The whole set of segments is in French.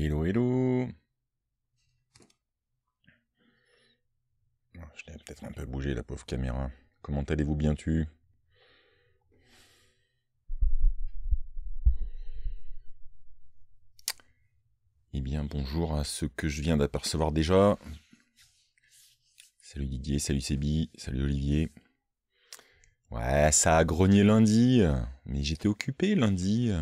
Hello, hello. Oh, je l'ai peut-être un peu bougé, la pauvre caméra. Comment allez-vous bien tu Eh bien, bonjour à ceux que je viens d'apercevoir déjà. Salut Didier, salut Sébi, salut Olivier. Ouais, ça a grogné lundi, mais j'étais occupé lundi.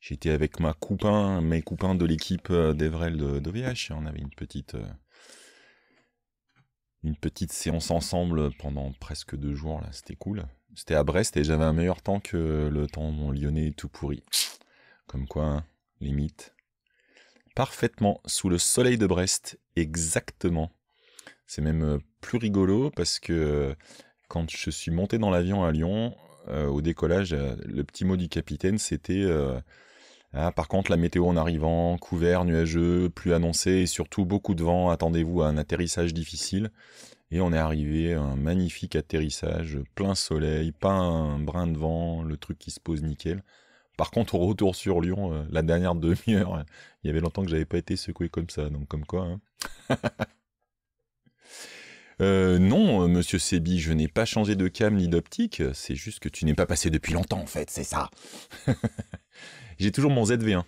J'étais avec ma copain, mes copains de l'équipe euh, d'Evrel d'OVH. On avait une petite, euh, une petite séance ensemble pendant presque deux jours. Là, c'était cool. C'était à Brest et j'avais un meilleur temps que le temps mon lyonnais tout pourri. Comme quoi, hein, limite. Parfaitement sous le soleil de Brest, exactement. C'est même euh, plus rigolo parce que quand je suis monté dans l'avion à Lyon, au décollage, le petit mot du capitaine, c'était Hein, par contre, la météo en arrivant, couvert, nuageux, plus annoncé, et surtout beaucoup de vent, attendez-vous à un atterrissage difficile. Et on est arrivé un magnifique atterrissage, plein soleil, pas un brin de vent, le truc qui se pose nickel. Par contre, au retour sur Lyon, euh, la dernière demi-heure, il y avait longtemps que j'avais pas été secoué comme ça, donc comme quoi. Hein. Euh, non, monsieur Sebi, je n'ai pas changé de cam ni d'optique, c'est juste que tu n'es pas passé depuis longtemps en fait, c'est ça. J'ai toujours mon ZV1. Hein.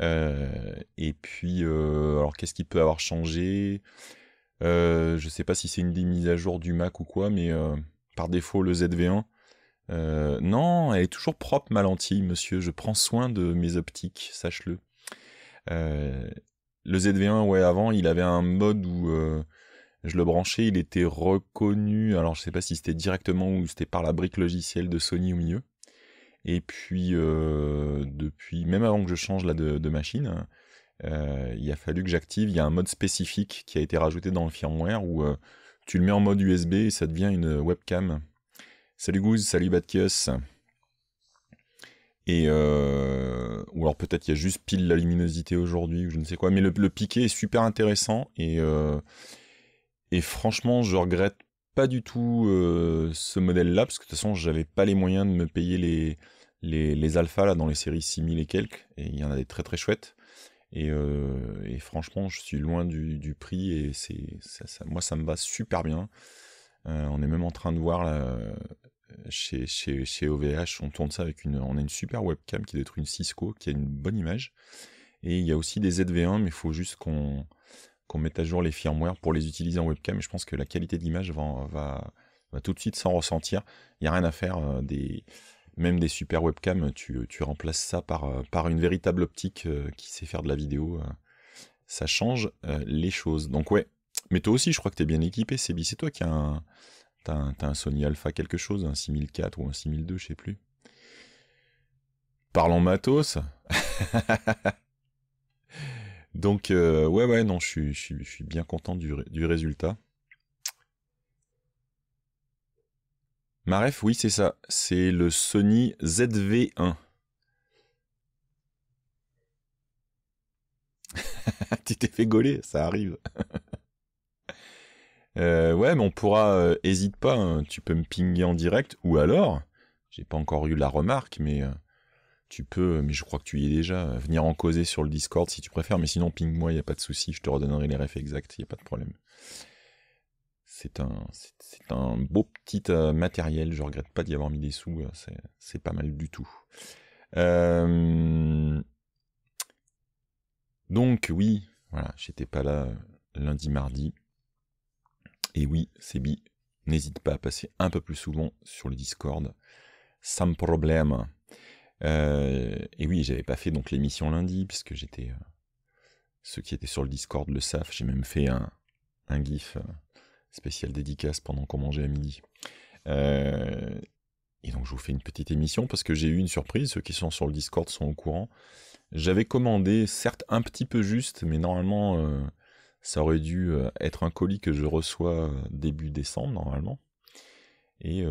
Euh, et puis, euh, alors qu'est-ce qui peut avoir changé euh, Je ne sais pas si c'est une des mises à jour du Mac ou quoi, mais par défaut, le ZV1. non, elle est toujours propre ma lentille, monsieur. Je prends soin de mes optiques, sache-le. le ZV1, ouais, avant, il avait un mode où je le branchais, il était reconnu. Alors, je ne sais pas si c'était directement ou c'était par la brique logicielle de Sony au milieu. Et puis, euh, depuis, même avant que je change de, machine, euh, il a fallu que j'active. Il y a un mode spécifique qui a été rajouté dans le firmware où euh, tu le mets en mode USB et ça devient une webcam. Salut Goose, salut Batkios. Et ou alors peut-être il y a juste pile la luminosité aujourd'hui ou je ne sais quoi. Mais le, piqué est super intéressant et, et franchement je regrette pas du tout ce modèle-là, parce que de toute façon, j'avais pas les moyens de me payer les, les, les alphas là, dans les séries 6000 et quelques, et il y en a des très très chouettes. Et, euh, franchement, je suis loin du, prix et c'est, moi ça me va super bien. Euh, on est même en train de voir là, euh, chez, chez, chez, OVH, on tourne ça avec une, on a une super webcam qui doit être une Cisco, qui a une bonne image. Et il y a aussi des ZV1, mais il faut juste qu'on mette à jour les firmware pour les utiliser en webcam. Et je pense que la qualité d'image va, va, va, tout de suite s'en ressentir. Il n'y a rien à faire. Des, même des super webcams, tu, remplaces ça euh, par, une véritable optique euh, qui sait faire de la vidéo. Euh, ça change les choses. Donc ouais, mais toi aussi, je crois que tu es bien équipé, Sebi. C'est toi qui as un, Sony Alpha quelque chose, un 6004 ou un 6002, je sais plus. Parlons matos. Donc, ouais, ouais, non, je suis, bien content du résultat. Ma ref, oui, c'est ça. C'est le Sony ZV1. tu t'es fait gauler, ça arrive. Euh, ouais, mais on pourra, euh, hésite pas, hein. tu peux me pinguer en direct, ou alors, j'ai pas encore eu la remarque, mais euh, tu peux, mais je crois que tu y es déjà, venir en causer sur le Discord si tu préfères, mais sinon ping-moi, il n'y a pas de souci, je te redonnerai les refs exacts, il n'y a pas de problème. C'est un, beau petit euh, matériel. Je regrette pas d'y avoir mis des sous. Euh, c'est, pas mal du tout. Euh, donc oui, voilà, j'étais pas là lundi, mardi. Et oui, c'est N'hésite pas à passer un peu plus souvent sur le Discord. Sans problème. et oui, j'avais pas fait donc l'émission lundi, puisque j'étais. ceux qui étaient sur le Discord le savent, j'ai même fait un, gif spéciale dédicace pendant qu'on mangeait à midi. Euh, et donc je vous fais une petite émission parce que j'ai eu une surprise, ceux qui sont sur le Discord sont au courant. J'avais commandé, certes un petit peu juste, mais normalement euh, ça aurait dû euh, être un colis que je reçois début décembre normalement. Et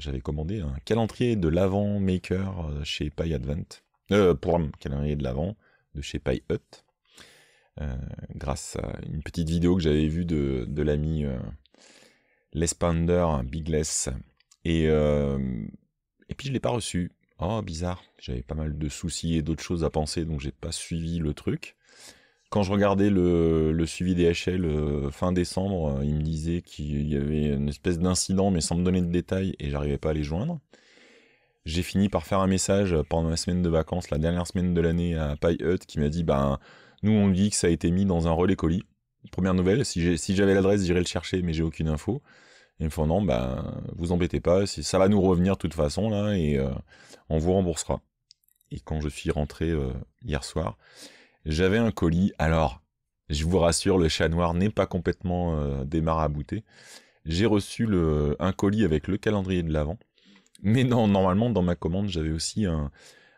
j'avais commandé un calendrier de l'avant maker chez PyAdvent. Euh, pour calendrier de l'avant de chez PyHut. Euh, grâce à une petite vidéo que j'avais vue de, de l'ami euh, Lespander, Bigless. Et, euh, et puis je ne l'ai pas reçu. Oh, bizarre. J'avais pas mal de soucis et d'autres choses à penser, donc n'ai pas suivi le truc. Quand je regardais le, suivi des HL fin décembre, il me disait qu'il y avait une espèce d'incident, mais sans me donner de détails, et j'arrivais pas à les joindre. J'ai fini par faire un message pendant ma semaine de vacances, la dernière semaine de l'année à Pie Hut, qui m'a dit ben, nous, on dit que ça a été mis dans un relais colis. Première nouvelle, si, j'avais l'adresse, j'irais le chercher, mais j'ai aucune info. Et ils me font non, ben, vous embêtez pas, ça va nous revenir de toute façon, là, et euh, on vous remboursera. Et quand je suis rentré euh, hier soir, j'avais un colis. Alors, je vous rassure, le chat noir n'est pas complètement euh, démarabouté. J'ai reçu le, un colis avec le calendrier de l'avant, Mais non, normalement, dans ma commande, j'avais aussi un,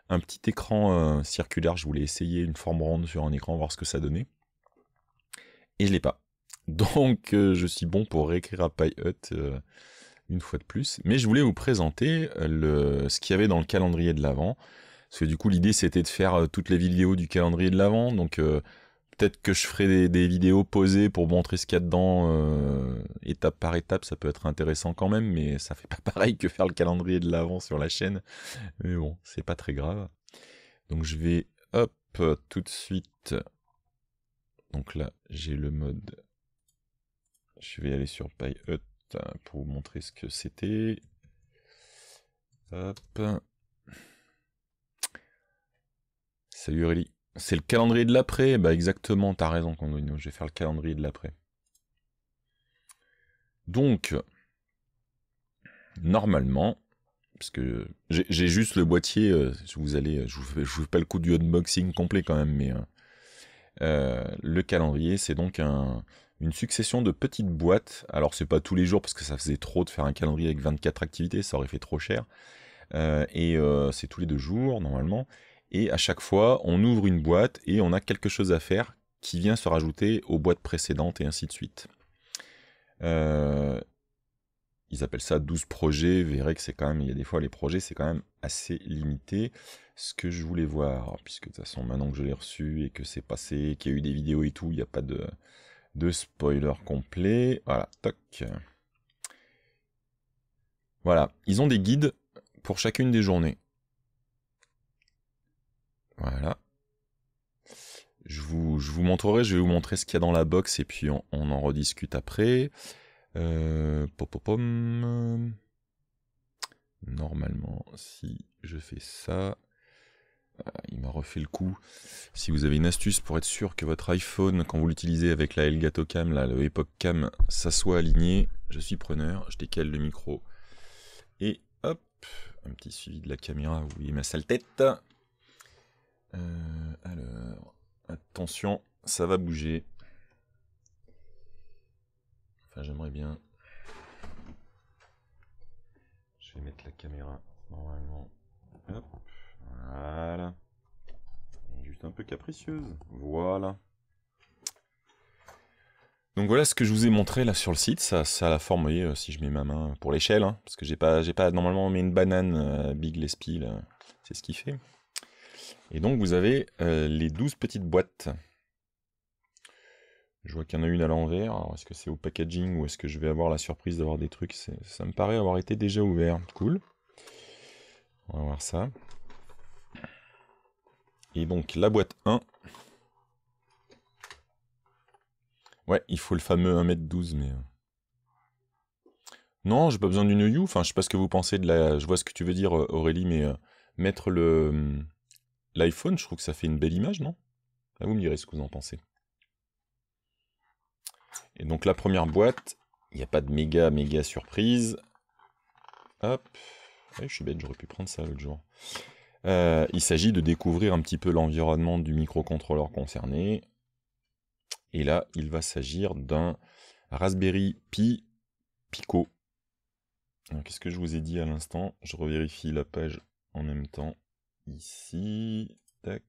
petit écran euh, circulaire. Je voulais essayer une forme ronde sur un écran, voir ce que ça donnait. Et je l'ai pas. Donc euh, je suis bon pour réécrire à PyHut euh, une fois de plus. Mais je voulais vous présenter le, ce qu'il y avait dans le calendrier de l'avant Parce que du coup l'idée c'était de faire toutes les vidéos du calendrier de l'avant Donc peut-être que je ferai des, vidéos posées pour montrer ce qu'il y a dedans euh, étape par étape, ça peut être intéressant quand même, mais ça fait pas pareil que faire le calendrier de l'avant sur la chaîne. Mais bon, c'est pas très grave. Donc je vais hop tout de suite. Donc là, j'ai le mode. Je vais aller sur PyHut hein, pour vous montrer ce que c'était. Hop. Salut Aurélie. C'est le calendrier de l'après Bah exactement, t'as raison Condorino, je vais faire le calendrier de l'après. Donc, normalement, parce que j'ai juste le boîtier, euh, vous allez, euh, je vous, vous fais pas le coup du unboxing complet quand même, mais euh, le calendrier, c'est donc une succession de petites boîtes. Alors c'est pas tous les jours parce que ça faisait trop de faire un calendrier avec 24 activités, ça aurait fait trop cher. et c'est tous les deux jours normalement. Et à chaque fois, on ouvre une boîte et on a quelque chose à faire qui vient se rajouter aux boîtes précédentes et ainsi de suite. Euh, ils appellent ça 12 projets. Vous verrez que c'est quand même, il y a des fois, les projets, c'est quand même assez limité. Ce que je voulais voir, puisque de toute façon, maintenant que je l'ai reçu et que c'est passé, qu'il y a eu des vidéos et tout, il n'y a pas de, de spoiler complet. Voilà, toc. Voilà, ils ont des guides pour chacune des journées. Voilà. Je vous, je vous montrerai, je vais vous montrer ce qu'il y a dans la box et puis on, en rediscute après. Euh, popopom. Normalement, si je fais ça, euh, il m'a refait le coup. Si vous avez une astuce pour être sûr que votre iPhone, quand vous l'utilisez avec la Elgato Cam, là, le Epoch Cam, ça soit aligné, je suis preneur, je décale le micro. Et hop, un petit suivi de la caméra, vous voyez ma sale tête. Euh, alors, attention, ça va bouger. Enfin, j'aimerais bien. Je vais mettre la caméra normalement. Hop, voilà. juste un peu capricieuse. Voilà. Donc voilà ce que je vous ai montré là sur le site, ça, ça a la forme, vous voyez, euh, si je mets ma main pour l'échelle, hein, parce que j'ai pas, pas, normalement mis une banane euh, Big Lespie, c'est ce qu'il fait. Et donc vous avez euh, les 12 petites boîtes. Je vois qu'il y en a une à l'envers. Alors est-ce que c'est au packaging ou est-ce que je vais avoir la surprise d'avoir des trucs Ça me paraît avoir été déjà ouvert. Cool. On va voir ça. Et donc la boîte 1. Ouais, il faut le fameux 1m12, mais... Euh. Non, j'ai pas besoin d'une U. Enfin, je sais pas ce que vous pensez de la... Je vois ce que tu veux dire, euh, Aurélie, mais mettre le... Hum, l'iPhone, je trouve que ça fait une belle image, non Là, Vous ah me direz ce que vous en pensez. Et donc la première boîte, il n'y a pas de méga, méga surprise. Hop. Eh, je suis bête, j'aurais pu prendre ça l'autre jour. Euh, il s'agit de découvrir un petit peu l'environnement du microcontrôleur concerné. Et là, il va s'agir d'un Raspberry Pi Pico. Qu'est-ce que je vous ai dit à l'instant Je revérifie la page en même temps ici. Tac.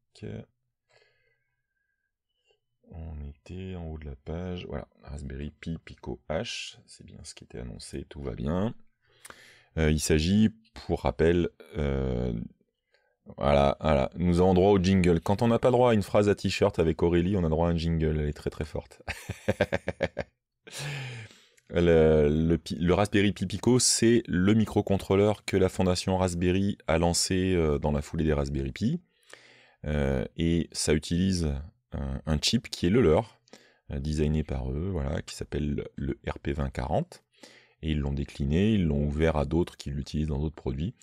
On était en haut de la page. Voilà, Raspberry Pi Pico H. C'est bien ce qui était annoncé, tout va bien. Euh, il s'agit, pour rappel, euh, voilà, voilà, nous avons droit au jingle. Quand on n'a pas droit à une phrase à t-shirt avec Aurélie, on a droit à un jingle. Elle est très très forte. Le, Raspberry Pi Pico, c'est le microcontrôleur que la fondation Raspberry a lancé euh, dans la foulée des Raspberry Pi. Euh, et ça utilise un, chip qui est le leur, euh, designé par eux, voilà, qui s'appelle le RP2040. Et ils l'ont décliné, ils l'ont ouvert à d'autres qui l'utilisent dans d'autres produits.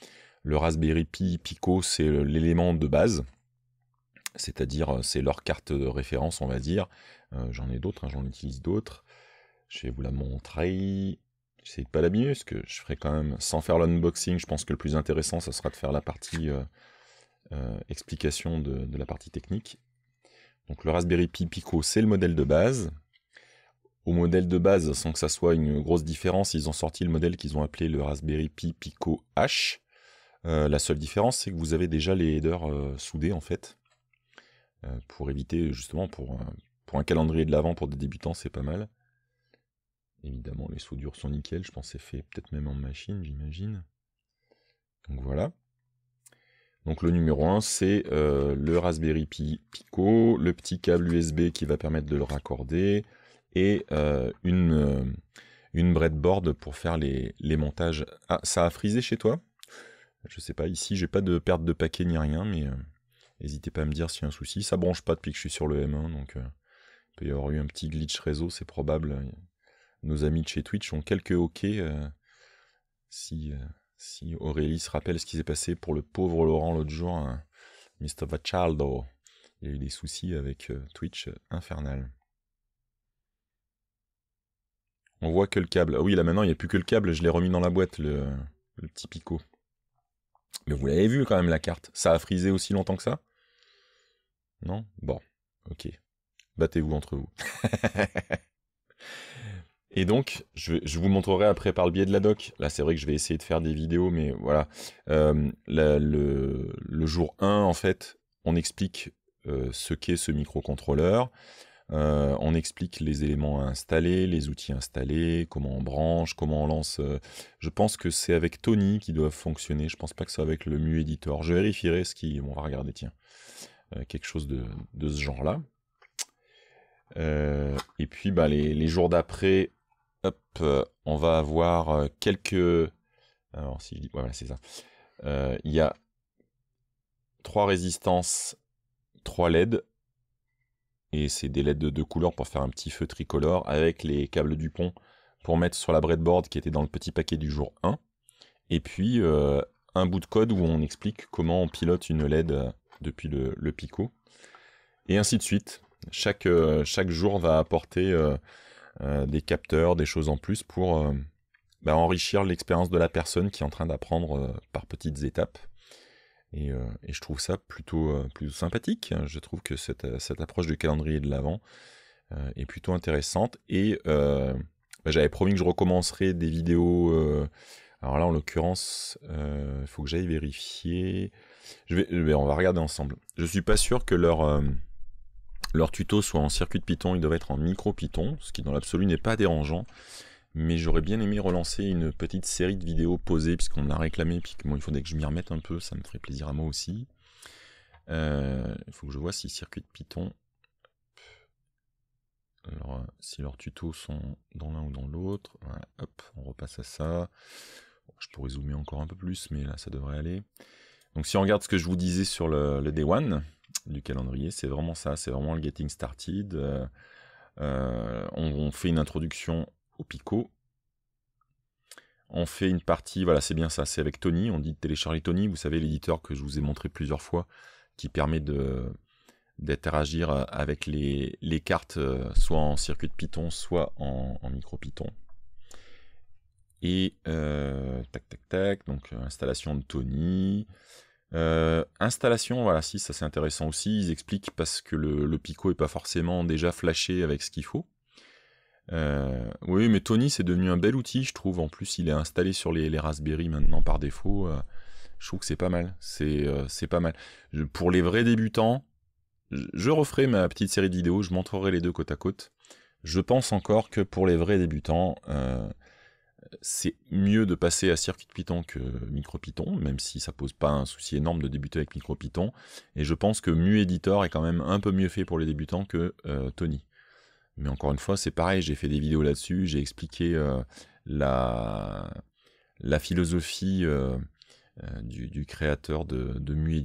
Le Raspberry Pi Pico, c'est l'élément de base, c'est-à-dire c'est leur carte de référence, on va dire. j'en ai d'autres, hein, j'en utilise d'autres. Je vais vous la montrer. J'essaie de pas l'abîmer parce que je ferai quand même, sans faire l'unboxing, je pense que le plus intéressant, ça sera de faire la partie euh, euh, explication de, la partie technique. Donc le Raspberry Pi Pico, c'est le modèle de base. Au modèle de base, sans que ça soit une grosse différence, ils ont sorti le modèle qu'ils ont appelé le Raspberry Pi Pico H. Euh, la seule différence, c'est que vous avez déjà les headers soudés en fait, pour éviter justement pour, pour un calendrier de l'avant pour des débutants, c'est pas mal. Évidemment, les soudures sont nickel, je pense que c'est fait peut-être même en machine, j'imagine. Donc voilà. Donc le numéro 1, c'est euh, le Raspberry Pi Pico, le petit câble USB qui va permettre de le raccorder, et euh, une, euh, une breadboard pour faire les, montages. Ah, ça a frisé chez toi Je sais pas, ici j'ai pas de perte de paquet ni rien, mais n'hésitez pas à me dire s'il y a un souci. Ça branche pas depuis que je suis sur le M1, donc il peut y avoir eu un petit glitch réseau, c'est probable nos amis de chez Twitch ont quelques hoquets. Euh, si, euh, si Aurélie se rappelle ce qui s'est passé pour le pauvre Laurent l'autre jour, hein. Mister Mr. Vachaldo, il y a eu des soucis avec euh, Twitch infernal. On voit que le câble. Ah oui, là maintenant, il n'y a plus que le câble, je l'ai remis dans la boîte, le, le petit picot. Mais vous l'avez vu quand même, la carte. Ça a frisé aussi longtemps que ça Non Bon, ok. Battez-vous entre vous. Et donc, je, vous montrerai après par le biais de la doc. Là, c'est vrai que je vais essayer de faire des vidéos, mais voilà. Euh, le, jour 1, en fait, on explique euh, ce qu'est ce microcontrôleur. Euh, on explique les éléments à installer, les outils installés, comment on branche, comment on lance. je pense que c'est avec Tony qui doivent fonctionner. Je pense pas que c'est avec le Mu Editor. Je vérifierai ce qui. on va regarder, tiens. quelque chose de, ce genre-là. et puis bah, les jours d'après, euh, on va avoir euh, quelques... Euh, alors, si je dis... voilà, c'est ça. Il y a trois résistances, trois LED. Et c'est des LED de deux couleurs pour faire un petit feu tricolore avec les câbles du pont pour mettre sur la breadboard qui était dans le petit paquet du jour 1. Et puis un bout de code où on explique comment on pilote une LED depuis le, picot. Et ainsi de suite. Chaque, chaque jour va apporter euh, des capteurs, des choses en plus pour euh, bah, enrichir l'expérience de la personne qui est en train d'apprendre euh, par petites étapes. Et, je trouve ça plutôt, sympathique. Je trouve que cette, approche du calendrier de l'avant est plutôt intéressante. Et bah, j'avais promis que je recommencerais des vidéos. Alors là, en l'occurrence, il faut que j'aille vérifier. Je vais, on va regarder ensemble. Je ne suis pas sûr que leur, leur tuto soit en circuit de Python, ils doivent être en micro Python, ce qui dans l'absolu n'est pas dérangeant. Mais j'aurais bien aimé relancer une petite série de vidéos posées, puisqu'on me l'a réclamé, puis il faudrait que je m'y remette un peu, ça me ferait plaisir à moi aussi. Il euh, faut que je vois si circuit de Python. Alors, euh, si leurs tutos sont dans l'un ou dans l'autre. on repasse à ça. Je pourrais zoomer encore un peu plus, mais là, ça devrait aller. Donc, si on regarde ce que je vous disais sur le Day One, du calendrier, c'est vraiment ça, c'est vraiment le getting started. Euh, euh, on, fait une introduction au Pico, On fait une partie, voilà, c'est bien ça, c'est avec Tony, on dit télécharger Tony, vous savez, l'éditeur que je vous ai montré plusieurs fois, qui permet de d'interagir euh, avec les, cartes, soit en circuit de Python, soit en, micro Python. Et tac tac tac, donc installation de Tony, euh, installation, voilà, si ça c'est intéressant aussi, ils expliquent parce que le, le Pico est pas forcément déjà flashé avec ce qu'il faut. Euh, oui, mais Tony c'est devenu un bel outil, je trouve. En plus, il est installé sur les, Raspberry maintenant par défaut. Euh, je trouve que c'est pas mal. C'est pas mal. pour les vrais débutants, je, je referai ma petite série de vidéos, je montrerai les deux côte à côte. Je pense encore que pour les vrais débutants, c'est mieux de passer à Circuit Python que MicroPython, même si ça pose pas un souci énorme de débuter avec Python. Et je pense que MuEditor est quand même un peu mieux fait pour les débutants que euh, Tony. Mais encore une fois, c'est pareil, j'ai fait des vidéos là-dessus, j'ai expliqué euh, la, philosophie euh, du, créateur de, de Lui,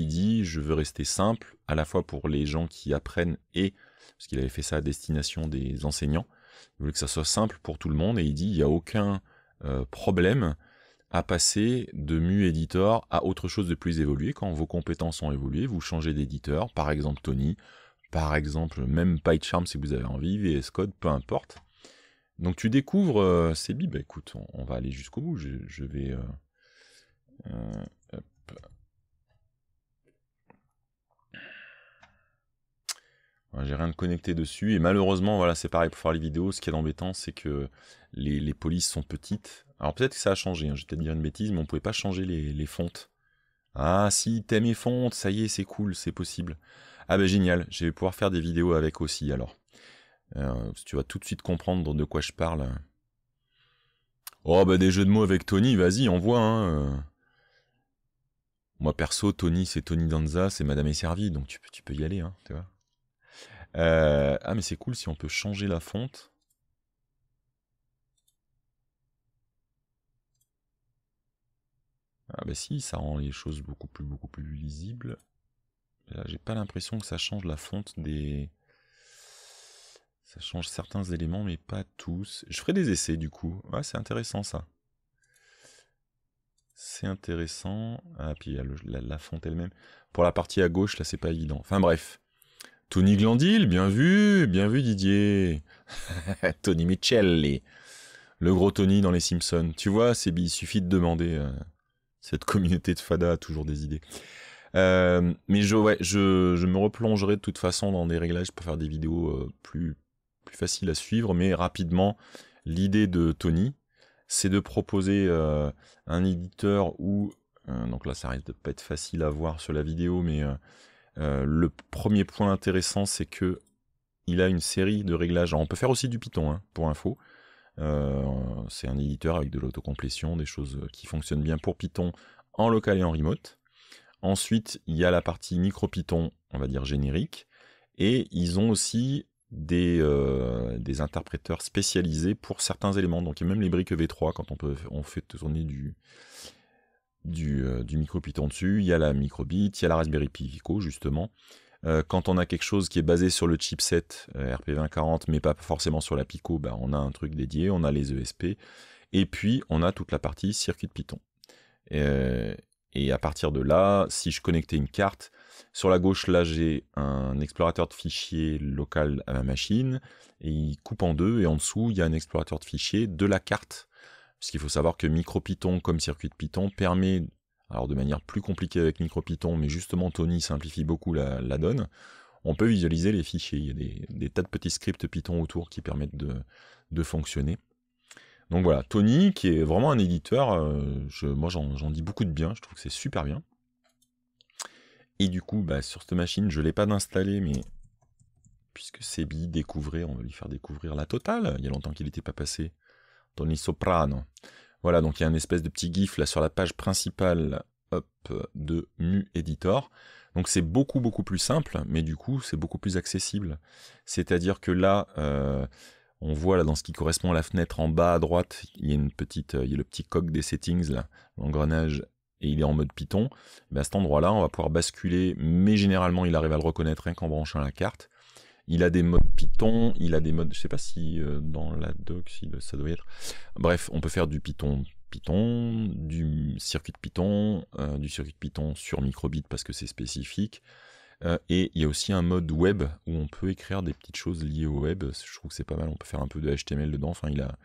il dit je veux rester simple, à la fois pour les gens qui apprennent et, parce qu'il avait fait ça à destination des enseignants, il voulait que ça soit simple pour tout le monde, et il dit il n'y a aucun euh, problème à passer de Mu Editor à autre chose de plus évolué. Quand vos compétences ont évolué, vous changez d'éditeur, par exemple Tony, par exemple même PyCharm si vous avez envie, VS Code, peu importe. Donc tu découvres c'est euh, ces bibes. Bah, écoute, on, va aller jusqu'au bout. Je, vais. Euh, J'ai rien de connecté dessus. Et malheureusement, voilà, c'est pareil pour faire les vidéos. Ce qui est embêtant, c'est que les, polices sont petites. Alors peut-être que ça a changé, j'ai hein. je vais peut-être dire une bêtise, mais on pouvait pas changer les, fontes. Ah si, t'aimes les fontes, ça y est, c'est cool, c'est possible. Ah ben génial, je vais pouvoir faire des vidéos avec aussi alors. Euh, tu vas tout de suite comprendre de quoi je parle. Oh bah des jeux de mots avec Tony, vas-y, envoie hein. Euh, moi perso, Tony c'est Tony Danza, c'est Madame est servie, donc tu peux, tu peux y aller, hein, tu vois. Euh, ah mais c'est cool si on peut changer la fonte. Ah bah si, ça rend les choses beaucoup plus, beaucoup plus lisibles. Là, j'ai pas l'impression que ça change la fonte des... Ça change certains éléments, mais pas tous. Je ferai des essais, du coup. Ah, c'est intéressant, ça. C'est intéressant. Ah, puis la, la, fonte elle-même. Pour la partie à gauche, là, c'est pas évident. Enfin, bref. Tony Glandil, bien vu, bien vu Didier. Tony Michelli le gros Tony dans les Simpsons. Tu vois, c'est il suffit de demander. Euh, cette communauté de Fada a toujours des idées. Euh, mais je, ouais, je, je, me replongerai de toute façon dans des réglages pour faire des vidéos euh, plus, plus faciles à suivre, mais rapidement, l'idée de Tony, c'est de proposer un éditeur ou, donc là ça risque de pas être facile à voir sur la vidéo, mais euh, le premier point intéressant, c'est que il a une série de réglages. on peut faire aussi du Python, hein, pour info. Euh, c'est un éditeur avec de l'autocomplétion, des choses euh, qui fonctionnent bien pour Python en local et en remote. Ensuite, il y a la partie micro-Python, on va dire générique. Et ils ont aussi des, interpréteurs spécialisés pour certains éléments. Donc, il y a même les briques V3 quand on, peut, on fait tourner du, du, euh, micro Python dessus, il y a la micro:bit, il y a la Raspberry Pi Vico justement. Euh, quand on a quelque chose qui est basé sur le chipset euh, RP2040, mais pas forcément sur la Pico, bah, on a un truc dédié, on a les ESP, et puis on a toute la partie circuit de Python. et à partir de là, si je connectais une carte, sur la gauche, là, j'ai un explorateur de fichiers local à ma machine, et il coupe en deux, et en dessous, il y a un explorateur de fichiers de la carte qu'il faut savoir que MicroPython comme circuit de Python permet, alors de manière plus compliquée avec MicroPython, mais justement Tony simplifie beaucoup la, donne, on peut visualiser les fichiers. Il y a des, tas de petits scripts Python autour qui permettent de, fonctionner. Donc voilà, Tony, qui est vraiment un éditeur, euh, je, moi j'en dis beaucoup de bien, je trouve que c'est super bien. Et du coup, bah, sur cette machine, je ne l'ai pas installé mais puisque Sebi découvrait, on va lui faire découvrir la totale. Il y a longtemps qu'il n'était pas passé. Tony Soprano. Voilà, donc il y a une espèce de petit gif là sur la page principale de Mu Editor. Donc c'est beaucoup beaucoup plus simple, mais du coup c'est beaucoup plus accessible. C'est-à-dire que là, euh, on voit là dans ce qui correspond à la fenêtre en bas à droite, il y a une petite, euh, il y a le petit coq des settings là, l'engrenage et il est en mode Python. Et ben, à cet endroit-là, on va pouvoir basculer, mais généralement il arrive à le reconnaître rien qu'en branchant la carte. Il a des modes Python, il a des modes, je sais pas si euh, dans la doc si ça doit y être. Bref, on peut faire du Python Python, du circuit de Python, euh, du circuit de Python sur microbit parce que c'est spécifique. Euh, et il y a aussi un mode web où on peut écrire des petites choses liées au web. Je trouve que c'est pas mal. On peut faire un peu de HTML dedans. Enfin, il a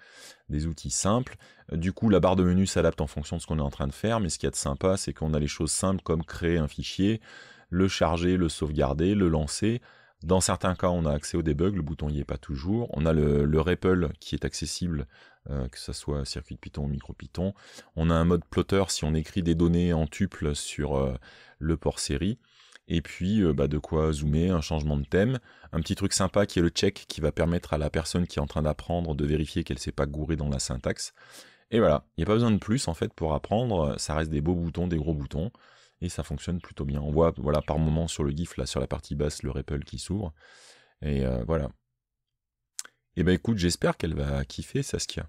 des outils simples. Du coup, la barre de menu s'adapte en fonction de ce qu'on est en train de faire. Mais ce qu'il y a de sympa, c'est qu'on a les choses simples comme créer un fichier, le charger, le sauvegarder, le lancer. Dans certains cas, on a accès au debug, le bouton n'y est pas toujours. On a le, le REPL qui est accessible, euh, que ce soit circuit Python ou micro Python. On a un mode plotter si on écrit des données en tuple sur euh, le port série. Et puis, euh, bah, de quoi zoomer, un changement de thème. Un petit truc sympa qui est le check qui va permettre à la personne qui est en train d'apprendre de vérifier qu'elle ne s'est pas gourée dans la syntaxe. Et voilà, il n'y a pas besoin de plus en fait pour apprendre. Ça reste des beaux boutons, des gros boutons et ça fonctionne plutôt bien. On voit voilà par moment sur le GIF là sur la partie basse le Ripple qui s'ouvre et euh, voilà. Et eh ben écoute, j'espère qu'elle va kiffer Saskia.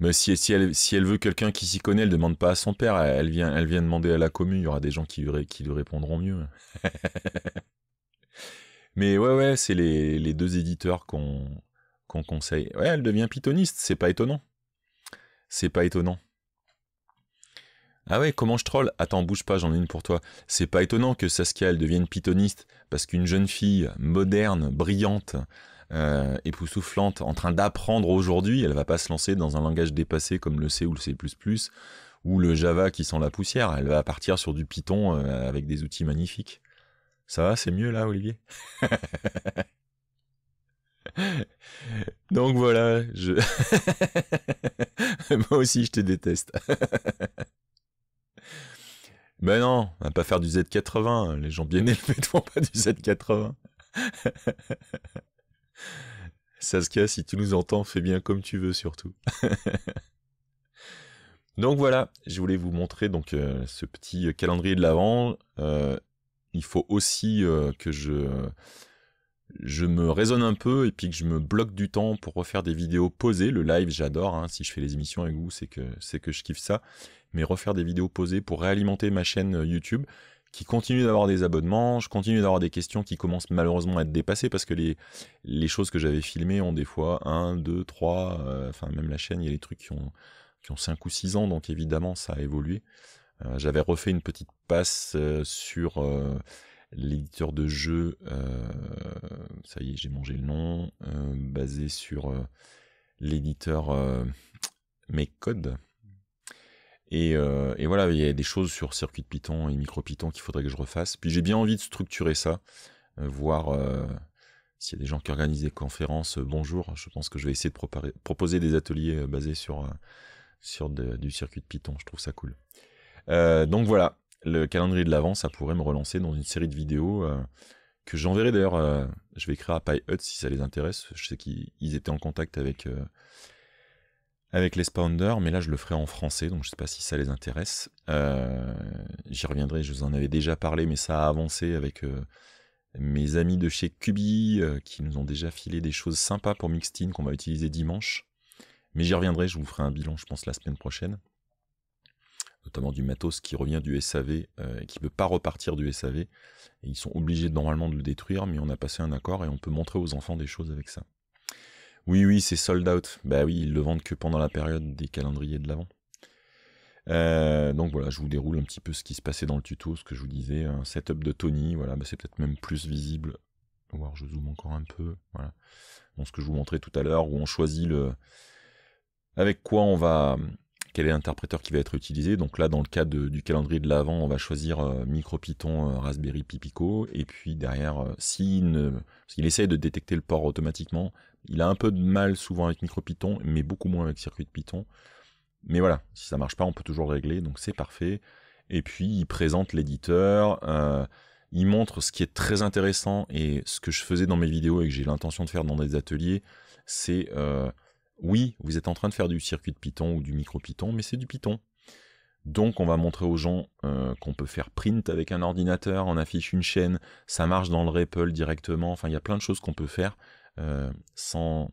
Mais si, si, elle, si elle veut quelqu'un qui s'y connaît, elle demande pas à son père, elle vient, elle vient demander à la commune, il y aura des gens qui lui, qui répondront mieux. Mais ouais, ouais, c'est les, les, deux éditeurs qu'on qu'on conseille. Ouais, elle devient pythoniste, c'est pas étonnant. C'est pas étonnant. Ah ouais, comment je troll Attends, bouge pas, j'en ai une pour toi. C'est pas étonnant que Saskia, elle devienne pythoniste, parce qu'une jeune fille moderne, brillante, euh, en train d'apprendre aujourd'hui, elle va pas se lancer dans un langage dépassé comme le C ou le C++, ou le Java qui sent la poussière, elle va partir sur du Python euh, avec des outils magnifiques. Ça va, c'est mieux là, Olivier Donc voilà, je... Moi aussi, je te déteste. Mais non, on va pas faire du Z80. Les gens bien élevés ne font pas du Z80. Saskia, si tu nous entends, fais bien comme tu veux surtout. donc voilà, je voulais vous montrer donc euh, ce petit calendrier de l'avant. Euh, il faut aussi euh, que je je me raisonne un peu et puis que je me bloque du temps pour refaire des vidéos posées. Le live, j'adore. Hein. Si je fais les émissions avec vous, c'est que c'est que je kiffe ça. Mais refaire des vidéos posées pour réalimenter ma chaîne euh, YouTube, qui continue d'avoir des abonnements, je continue d'avoir des questions qui commencent malheureusement à être dépassées parce que les les choses que j'avais filmées ont des fois 1, 2, 3, enfin même la chaîne, il y a des trucs qui ont ont 5 ou 6 ans, donc évidemment ça a évolué. Euh, j'avais refait une petite passe euh, sur l'éditeur de jeu, euh, ça y est, j'ai mangé le nom, euh, basé sur euh, l'éditeur MakeCode. Et, et, voilà, il y a des choses sur circuit de Python et MicroPython qu'il faudrait que je refasse. Puis j'ai bien envie de structurer ça, voir s'il y a des gens qui organisent des conférences, bonjour. Je pense que je vais essayer de proposer des ateliers basés sur, sur du circuit de Python. Je trouve ça cool. donc voilà, le calendrier de l'avant, ça pourrait me relancer dans une série de vidéos euh, que j'enverrai d'ailleurs. Euh, je vais écrire à PyHut si ça les intéresse. Je sais qu'ils étaient en contact avec, euh, avec les Spounders, mais là je le ferai en français, donc je ne sais pas si ça les intéresse. J'y reviendrai, je vous en avais déjà parlé, mais ça a avancé avec mes amis de chez Kubi qui nous ont déjà filé des choses sympas pour Mixtine qu'on va utiliser dimanche. Mais j'y reviendrai, je vous ferai un bilan, je pense, la semaine prochaine notamment du matos qui revient du SAV euh, et qui peut pas repartir du SAV. Et ils sont obligés normalement de le détruire, mais on a passé un accord et on peut montrer aux enfants des choses avec ça. Oui, oui, c'est sold out. Bah oui, ils le vendent que pendant la période des calendriers de l'avant. Euh, donc voilà, je vous déroule un petit peu ce qui se passait dans le tuto, ce que je vous disais, un setup de Tony, voilà, bah, c'est peut-être même plus visible. Voir, je zoome encore un peu, voilà. ce que je vous montrais tout à l'heure, où on choisit le, avec quoi on va, quel est l'interpréteur qui va être utilisé. Donc là, dans le cas du calendrier de l'avant, on va choisir euh, MicroPython euh, Raspberry Pi Pico. Et puis derrière, si euh, s'il essaye de détecter le port automatiquement, il a un peu de mal souvent avec MicroPython, mais beaucoup moins avec Circuit de Python. Mais voilà, si ça marche pas, on peut toujours régler, donc c'est parfait. Et puis il présente l'éditeur, il montre ce qui est très intéressant et ce que je faisais dans mes vidéos et que j'ai l'intention de faire dans des ateliers, c'est oui, vous êtes en train de faire du circuit de Python ou du micro Python, mais c'est du Python. Donc on va montrer aux gens euh, qu'on peut faire print avec un ordinateur, on affiche une chaîne, ça marche dans le REPL directement, enfin il y a plein de choses qu'on peut faire euh, sans,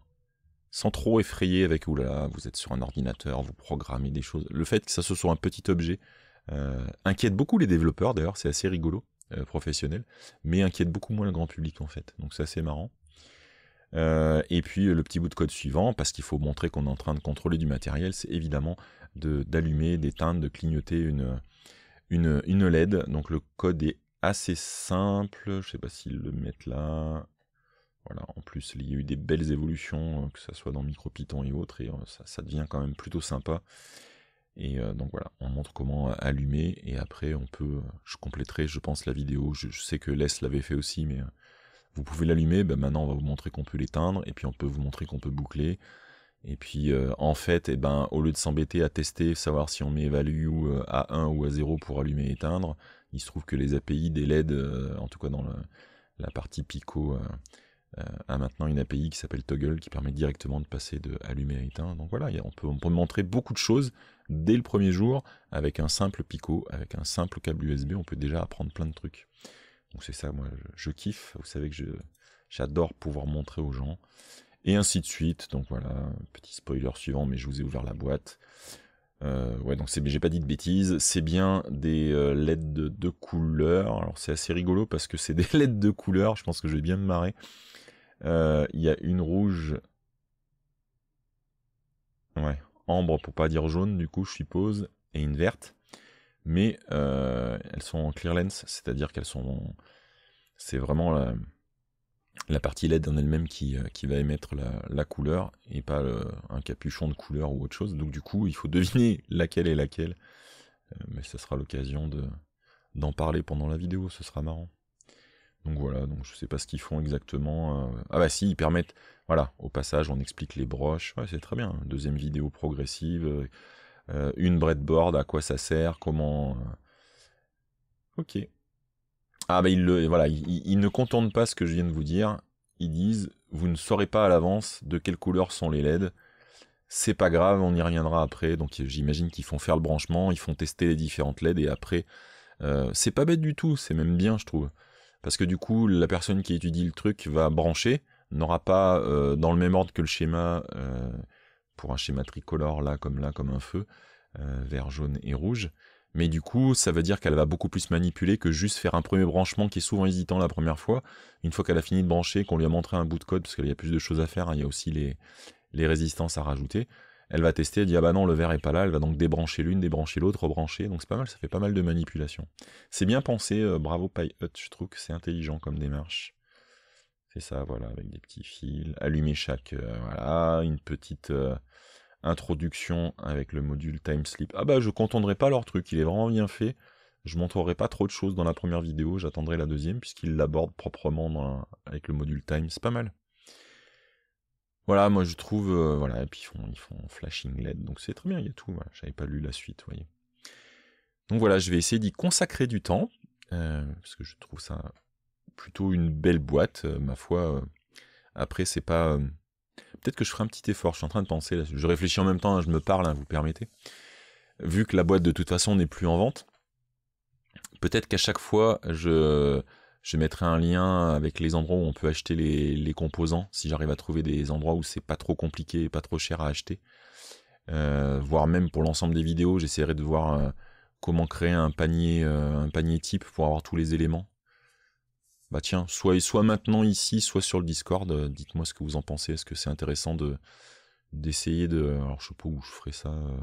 sans trop effrayer avec oulala, oh vous êtes sur un ordinateur, vous programmez des choses. Le fait que ça se soit un petit objet euh, inquiète beaucoup les développeurs d'ailleurs, c'est assez rigolo, professionnel, mais inquiète beaucoup moins le grand public en fait. Donc c'est assez marrant. Euh, et puis euh, le petit bout de code suivant, parce qu'il faut montrer qu'on est en train de contrôler du matériel, c'est évidemment d'allumer, d'éteindre, de clignoter une, une, une, LED. Donc le code est assez simple, je ne sais pas s'ils le mettent là. Voilà, en plus il y a eu des belles évolutions, euh, que ce soit dans MicroPython et autres, et ça, devient quand même plutôt sympa. Et donc voilà, on montre comment allumer et après on peut, je compléterai je pense la vidéo, je, je sais que Les l'avait fait aussi, mais vous pouvez l'allumer, ben, maintenant on va vous montrer qu'on peut l'éteindre, et puis on peut vous montrer qu'on peut boucler. Et puis euh, en fait, eh ben, au lieu de s'embêter à tester, savoir si on met value euh, à 1 ou à 0 pour allumer et éteindre, il se trouve que les API des LED, euh, en tout cas dans la partie Pico, a maintenant une API qui s'appelle Toggle qui permet directement de passer de allumer à éteindre. Donc voilà, on peut, on peut montrer beaucoup de choses dès le premier jour avec un simple Pico, avec un simple câble USB, on peut déjà apprendre plein de trucs. Donc c'est ça, moi, je, kiffe. Vous savez que j'adore pouvoir montrer aux gens. Et ainsi de suite. Donc voilà, petit spoiler suivant, mais je vous ai ouvert la boîte. Euh, ouais, donc c'est, j'ai pas dit de bêtises. C'est bien des euh, LED de, couleurs, couleur. Alors c'est assez rigolo parce que c'est des LED de couleur. Je pense que je vais bien me marrer. Euh, il y a une rouge. Ouais, ambre pour pas dire jaune, du coup, je suppose. Et une verte mais euh, elles sont en clear lens, c'est-à-dire qu'elles sont. C'est vraiment la, partie LED en elle-même qui, euh, qui, va émettre la, couleur et pas un capuchon de couleur ou autre chose. Donc, du coup, il faut deviner laquelle est laquelle. Euh, mais ça sera l'occasion d'en parler pendant la vidéo, ce sera marrant. Donc voilà, donc je sais pas ce qu'ils font exactement. Ah bah si, ils permettent. Voilà, au passage, on explique les broches. c'est très bien. Deuxième vidéo progressive euh, une breadboard, à quoi ça sert, comment. Euh. Ok. Ah bah ils le, voilà, ils, ne contournent pas ce que je viens de vous dire. Ils disent, vous ne saurez pas à l'avance de quelle couleur sont les LED. C'est pas grave, on y reviendra après. Donc j'imagine qu'ils font faire le branchement, ils font tester les différentes LED et après, euh, c'est pas bête du tout, c'est même bien je trouve. Parce que du coup, la personne qui étudie le truc va brancher, n'aura pas dans le même ordre que le schéma pour un schéma tricolore, là comme là, comme un feu, euh, vert, jaune et rouge. Mais du coup, ça veut dire qu'elle va beaucoup plus manipuler que juste faire un premier branchement qui est souvent hésitant la première fois. Une fois qu'elle a fini de brancher, qu'on lui a montré un bout de code, parce qu'il y a plus de choses à faire, hein, il y a aussi les, résistances à rajouter, elle va tester, elle dit ah bah non, le vert est pas là, elle va donc débrancher l'une, débrancher l'autre, rebrancher, donc c'est pas mal, ça fait pas mal de manipulation. C'est bien pensé, euh, bravo PyHut, je trouve que c'est intelligent comme démarche. C'est ça, voilà, avec des petits fils. Allumer chaque, euh, voilà, une petite euh, introduction avec le module time Sleep. Ah bah, je contendrai pas leur truc, il est vraiment bien fait. Je montrerai pas trop de choses dans la première vidéo, j'attendrai la deuxième puisqu'ils l'abordent proprement avec le module time, c'est pas mal. Voilà, moi je trouve, euh, voilà, et puis ils font, ils flashing LED, donc c'est très bien, il y a tout, j'avais pas lu la suite, vous voyez. Donc voilà, je vais essayer d'y consacrer du temps, parce que je trouve ça plutôt une belle boîte, euh, ma foi. Euh. Après, c'est pas. Euh, peut-être que je ferai un petit effort. Je suis en train de penser. Je réfléchis en même temps. Hein, je me parle. Hein, vous permettez. Vu que la boîte de toute façon n'est plus en vente, peut-être qu'à chaque fois, je, je mettrai un lien avec les endroits où on peut acheter les, composants. Si j'arrive à trouver des endroits où c'est pas trop compliqué et pas trop cher à acheter, voire même pour l'ensemble des vidéos, j'essaierai de voir comment créer un panier, un panier type pour avoir tous les éléments bah tiens, soit, soit maintenant ici, soit sur le Discord, euh, dites-moi ce que vous en pensez. Est-ce que c'est intéressant de d'essayer de. Alors je sais pas où je ferai ça. Euh,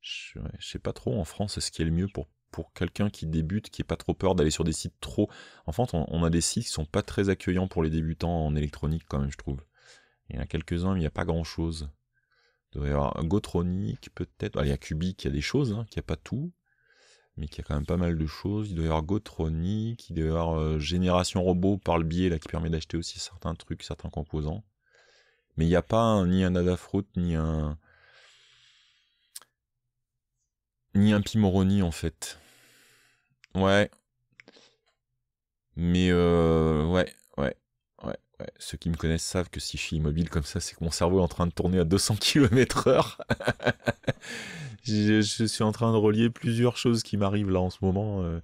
je, sais pas trop en France, est-ce qui est le mieux pour, pour quelqu'un qui débute, qui est pas trop peur d'aller sur des sites trop. En France, on, a des sites qui sont pas très accueillants pour les débutants en électronique quand même, je trouve. Il y en a quelques-uns, mais il n'y a pas grand chose. Il doit y avoir Gotronic, peut-être. Ah, il y a Cubic, il y a des choses, hein, il n'y a pas tout mais qu'il y a quand même pas mal de choses. Il doit y avoir Gotronic, il doit y avoir euh, Génération Robot par le biais là, qui permet d'acheter aussi certains trucs, certains composants. Mais il n'y a pas ni un Adafruit, ni un. ni un Pimoroni en fait. Ouais. Mais euh, ouais, ouais, ouais, ouais. Ceux qui me connaissent savent que si je suis immobile comme ça, c'est que mon cerveau est en train de tourner à 200 km/h. je, suis en train de relier plusieurs choses qui m'arrivent là en ce moment euh,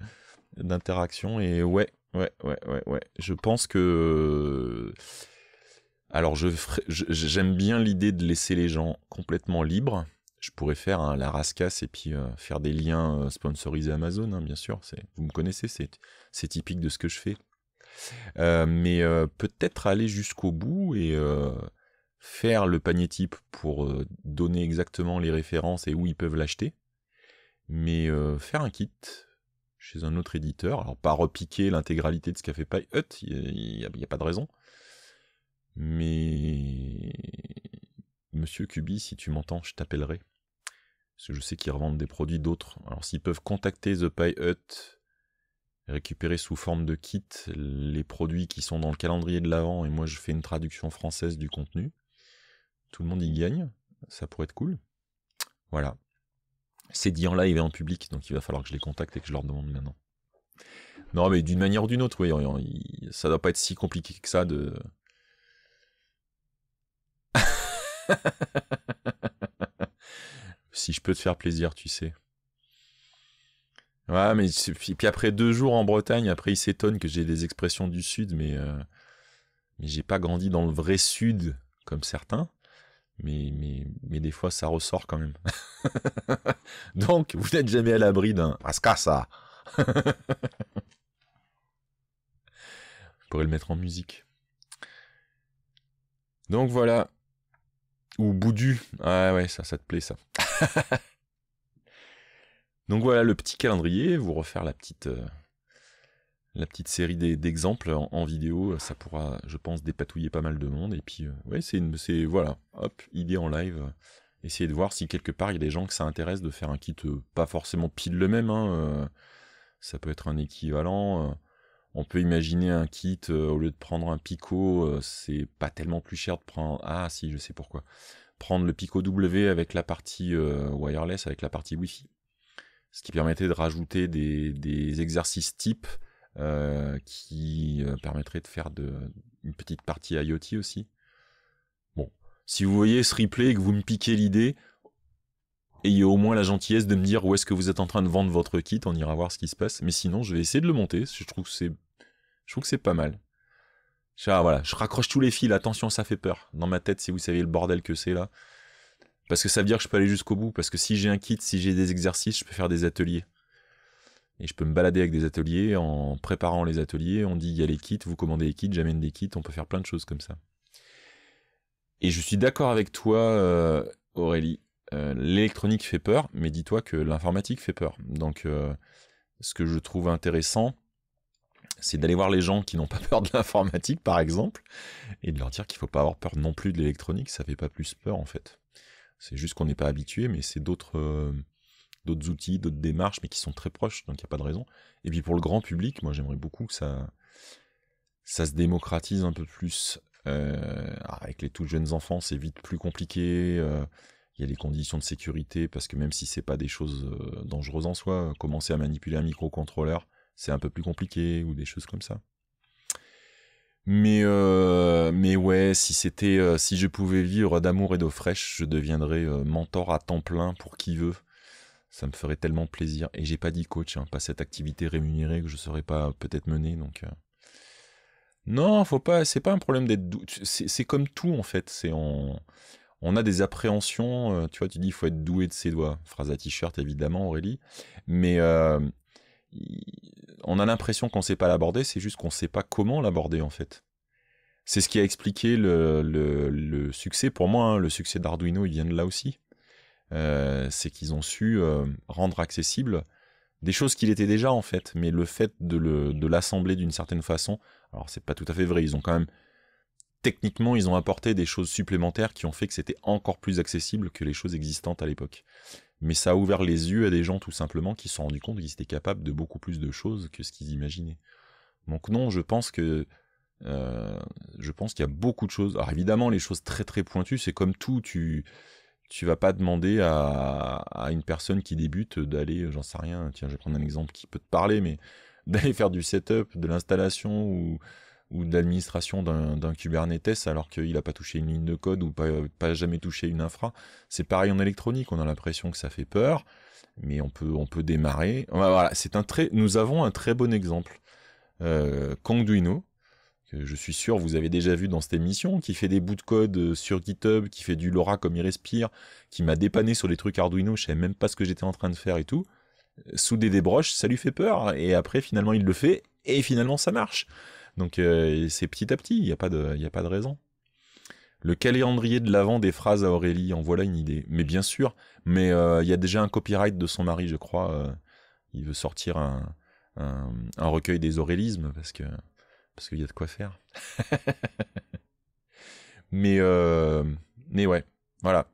d'interaction. Et ouais, ouais, ouais, ouais, ouais. Je pense que. Euh, alors, je j'aime bien l'idée de laisser les gens complètement libres. Je pourrais faire la rascasse et puis euh, faire des liens sponsorisés Amazon, hein, bien sûr. Vous me connaissez, c'est typique de ce que je fais. mais peut-être aller jusqu'au bout et, faire le panier type pour euh, donner exactement les références et où ils peuvent l'acheter, mais euh, faire un kit chez un autre éditeur, alors pas repiquer l'intégralité de ce qu'a fait Pie Hut, il n'y a, pas de raison, mais Monsieur Kubi, si tu m'entends, je t'appellerai. Parce que je sais qu'ils revendent des produits d'autres. Alors s'ils peuvent contacter The Pie Hut, récupérer sous forme de kit les produits qui sont dans le calendrier de l'avant et moi je fais une traduction française du contenu tout le monde y gagne, ça pourrait être cool. Voilà. C'est dit en live et en public, donc il va falloir que je les contacte et que je leur demande maintenant. Non, mais d'une manière ou d'une autre, oui, ça doit pas être si compliqué que ça de. si je peux te faire plaisir, tu sais. Ouais, mais puis après deux jours en Bretagne, après ils s'étonnent que j'ai des expressions du sud, mais euh, mais j'ai pas grandi dans le vrai sud comme certains mais, mais, mais des fois ça ressort quand même. Donc vous n'êtes jamais à l'abri d'un ça Je pourrais le mettre en musique. Donc voilà. Ou Boudu. Ah ouais, ça, ça te plaît ça. Donc voilà le petit calendrier, vous refaire la petite. Euh, la petite série d'exemples en, vidéo. Ça pourra, je pense, dépatouiller pas mal de monde. Et puis, euh, ouais, c'est une, c'est voilà, hop, idée en live. Essayez de voir si quelque part il y a des gens que ça intéresse de faire un kit, euh, pas forcément pile le même. Hein, euh, ça peut être un équivalent. On peut imaginer un kit, au lieu de prendre un pico, c'est pas tellement plus cher de prendre... Ah si, je sais pourquoi. Prendre le pico W avec la partie wireless, avec la partie Wi-Fi. Ce qui permettait de rajouter des, des exercices type... Euh, qui euh, permettrait de faire de, une petite partie IoT aussi. Bon, si vous voyez ce replay et que vous me piquez l'idée, ayez au moins la gentillesse de me dire où est-ce que vous êtes en train de vendre votre kit, on ira voir ce qui se passe. Mais sinon, je vais essayer de le monter, je trouve que c'est, je trouve que c'est pas mal. voilà, je raccroche tous les fils, attention, ça fait peur. Dans ma tête, si vous savez le bordel que c'est là. Parce que ça veut dire que je peux aller jusqu'au bout, parce que si j'ai un kit, si j'ai des exercices, je peux faire des ateliers et je peux me balader avec des ateliers. En préparant les ateliers, on dit il y a les kits, vous commandez les kits, j'amène des kits, on peut faire plein de choses comme ça. Et je suis d'accord avec toi, euh, Aurélie. Euh, l'électronique fait peur, mais dis-toi que l'informatique fait peur. Donc, euh, ce que je trouve intéressant, c'est d'aller voir les gens qui n'ont pas peur de l'informatique, par exemple, et de leur dire qu'il ne faut pas avoir peur non plus de l'électronique. Ça ne fait pas plus peur, en fait. C'est juste qu'on n'est pas habitué, mais c'est d'autres d'autres outils, d'autres démarches, mais qui sont très proches, donc il n'y a pas de raison. Et puis pour le grand public, moi j'aimerais beaucoup que ça, ça se démocratise un peu plus. Euh, ah, avec les tout jeunes enfants, c'est vite plus compliqué. Euh, il y a les conditions de sécurité, parce que même si c'est pas des choses euh, dangereuses en soi, commencer à manipuler un microcontrôleur, c'est un peu plus compliqué, ou des choses comme ça. Mais, mais ouais, si c'était, si je pouvais vivre d'amour et d'eau fraîche, je deviendrais mentor à temps plein pour qui veut ça me ferait tellement plaisir. Et j'ai pas dit coach, hein, pas cette activité rémunérée que je saurais pas peut-être mener. Donc euh. non, faut pas. C'est pas un problème d'être. doué. C'est, comme tout en fait. C'est on, a des appréhensions. Euh, tu vois, tu dis il faut être doué de ses doigts. Phrase à t-shirt évidemment, Aurélie. Mais euh, on a l'impression qu'on sait pas l'aborder. C'est juste qu'on sait pas comment l'aborder en fait. C'est ce qui a expliqué le, succès pour moi. Hein, le succès d'Arduino, il vient de là aussi euh, c'est qu'ils ont su euh, rendre accessible des choses qu'il était déjà en fait, mais le fait de l'assembler d'une certaine façon, alors c'est pas tout à fait vrai, ils ont quand même techniquement ils ont apporté des choses supplémentaires qui ont fait que c'était encore plus accessible que les choses existantes à l'époque. Mais ça a ouvert les yeux à des gens tout simplement qui se sont rendus compte qu'ils étaient capables de beaucoup plus de choses que ce qu'ils imaginaient. Donc non, je pense que euh, je pense qu'il y a beaucoup de choses. Alors évidemment, les choses très très pointues, c'est comme tout, tu tu vas pas demander à, une personne qui débute d'aller, euh, j'en sais rien, tiens, je vais prendre un exemple qui peut te parler, mais d'aller faire du setup, de l'installation ou, ou de l'administration d'un Kubernetes alors qu'il n'a pas touché une ligne de code ou pas, jamais touché une infra. C'est pareil en électronique, on a l'impression que ça fait peur, mais on peut, on peut démarrer. Voilà, c'est un très, nous avons un très bon exemple. Euh, Conduino, je suis sûr vous avez déjà vu dans cette émission, qui fait des bouts de code euh, sur GitHub, qui fait du LoRa comme il respire, qui m'a dépanné sur les trucs Arduino, je ne savais même pas ce que j'étais en train de faire et tout. Euh, Souder des broches, ça lui fait peur, et après finalement il le fait, et finalement ça marche. Donc euh, c'est petit à petit, il n'y a, pas de, a pas de raison. Le calendrier de l'avant des phrases à Aurélie, en voilà une idée. Mais bien sûr, mais il y a déjà un copyright de son mari, je crois. il veut sortir un, un recueil des Aurélismes, parce que parce qu'il y a de quoi faire. mais, euh, mais ouais, voilà.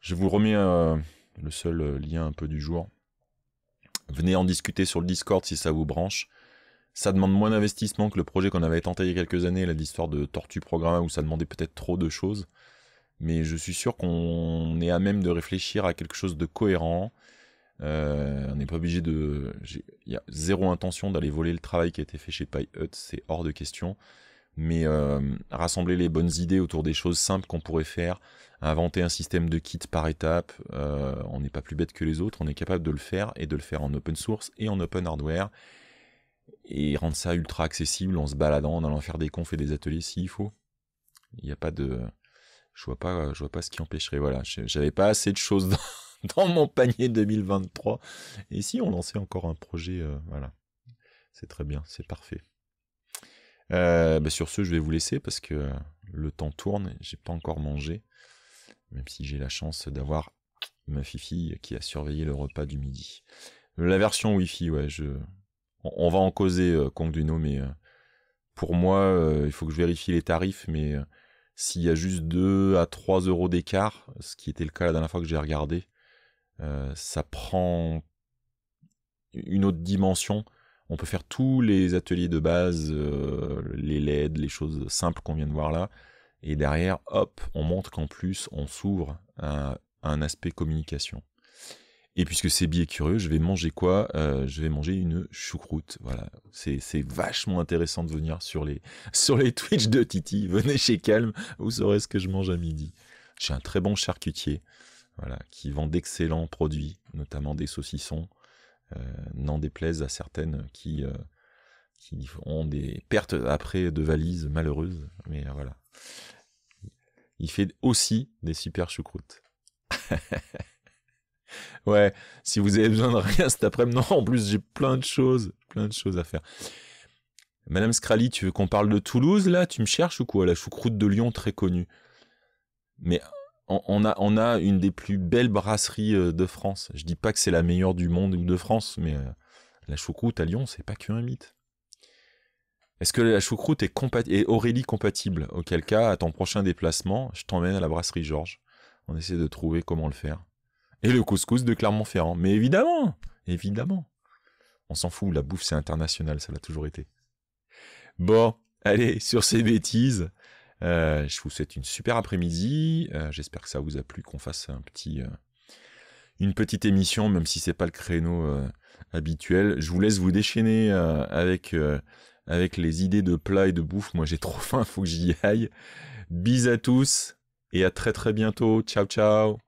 Je vous remets euh, le seul euh, lien un peu du jour. Venez en discuter sur le Discord si ça vous branche. Ça demande moins d'investissement que le projet qu'on avait tenté il y a quelques années, l'histoire de Tortue Programme, où ça demandait peut-être trop de choses. Mais je suis sûr qu'on est à même de réfléchir à quelque chose de cohérent, euh, on n'est pas obligé de. Il y a zéro intention d'aller voler le travail qui a été fait chez PyHut, c'est hors de question. Mais euh, rassembler les bonnes idées autour des choses simples qu'on pourrait faire, inventer un système de kit par étape, euh, on n'est pas plus bête que les autres, on est capable de le faire et de le faire en open source et en open hardware. Et rendre ça ultra accessible en se baladant, en allant faire des confs et des ateliers s'il faut. Il n'y a pas de. Je vois pas, je vois pas ce qui empêcherait. Voilà, j'avais pas assez de choses. Dans dans mon panier 2023. Et si on lançait encore un projet, euh, voilà. C'est très bien, c'est parfait. Euh, ben, sur ce, je vais vous laisser parce que le temps tourne, j'ai pas encore mangé, même si j'ai la chance d'avoir ma fifi qui a surveillé le repas du midi. La version Wi-Fi, ouais, je... on va en causer, euh, du nom mais pour moi, il faut que je vérifie les tarifs, mais s'il y a juste 2 à 3 euros d'écart, ce qui était le cas la dernière fois que j'ai regardé, euh, ça prend une autre dimension. On peut faire tous les ateliers de base, euh, les LED, les choses simples qu'on vient de voir là. Et derrière, hop, on montre qu'en plus, on s'ouvre à, un aspect communication. Et puisque c'est biais curieux, je vais manger quoi euh, Je vais manger une choucroute. Voilà, c'est vachement intéressant de venir sur les, sur les Twitch de Titi. Venez chez Calme, vous saurez ce que je mange à midi. J'ai un très bon charcutier qui vend d'excellents produits, notamment des saucissons, euh, n'en déplaise à certaines qui, euh, qui ont des pertes après de valises malheureuses. Mais euh, voilà. Il fait aussi des super choucroutes. ouais, si vous avez besoin de rien cet après-midi, non, en plus j'ai plein de choses, plein de choses à faire. Madame Scrali, tu veux qu'on parle de Toulouse là Tu me cherches ou quoi La choucroute de Lyon très connue. Mais on a, une des plus belles brasseries euh, de France. Je dis pas que c'est la meilleure du monde ou de France, mais euh, la choucroute à Lyon, c'est pas qu'un mythe. Est-ce que la choucroute est, est Aurélie compatible Auquel cas, à ton prochain déplacement, je t'emmène à la brasserie Georges. On essaie de trouver comment le faire. Et le couscous de Clermont-Ferrand. Mais évidemment Évidemment On s'en fout, la bouffe c'est international, ça l'a toujours été. Bon, allez, sur ces bêtises, euh, je vous souhaite une super après-midi. Euh, j'espère que ça vous a plu, qu'on fasse un petit, euh, une petite émission, même si c'est pas le créneau habituel. Je vous laisse vous déchaîner avec, avec les idées de plats et de bouffe. Moi, j'ai trop faim, faut que j'y aille. Bis à tous et à très très bientôt. Ciao ciao.